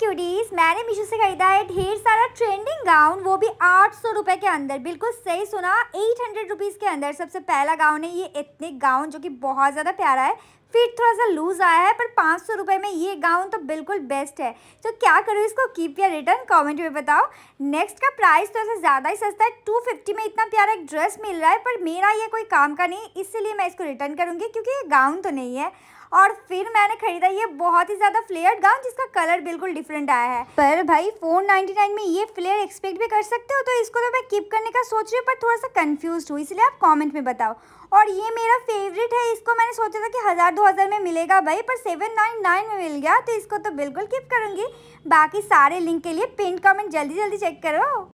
cuties मैंने मीशो से खरीदा है ढेर सारा ट्रेंडिंग गाउन वो भी आठ सौ रुपये के अंदर बिल्कुल सही सुना एट हंड्रेड रुपीज़ के अंदर सबसे पहला गाउन है ये इतने गाउन जो कि बहुत ज़्यादा प्यारा है फिट थोड़ा सा लूज़ आया है पर पाँच सौ रुपये में ये गाउन तो बिल्कुल बेस्ट है तो क्या करूँ इसको कीप या रिटर्न कमेंट में बताओ नेक्स्ट का प्राइस थोड़ा तो सा ज़्यादा ही सस्ता है टू फिफ्टी में इतना प्यारा एक ड्रेस मिल रहा है पर मेरा ये कोई काम का नहीं इसलिए मैं इसको रिटर्न करूँगी क्योंकि ये गाउन तो नहीं है और फिर मैंने खरीदा ये बहुत ही ज़्यादा फ्लेयर गाउन जिसका कलर बिल्कुल डिफरेंट आया है पर भाई फोर में ये फ्लेयर एक्सपेक्ट भी कर सकते हो तो इसको तो मैं कीप करने का सोच रही हूँ पर थोड़ा सा कन्फ्यूज हूँ इसलिए आप कॉमेंट में बताओ और ये मेरा फेवरेट है इसको मैंने सोचा था कि हज़ार दो हज़ार में मिलेगा भाई पर सेवन नाइन नाइन में मिल गया तो इसको तो बिल्कुल किप करूँगी बाकी सारे लिंक के लिए पिन कमेंट जल्दी जल्दी चेक करो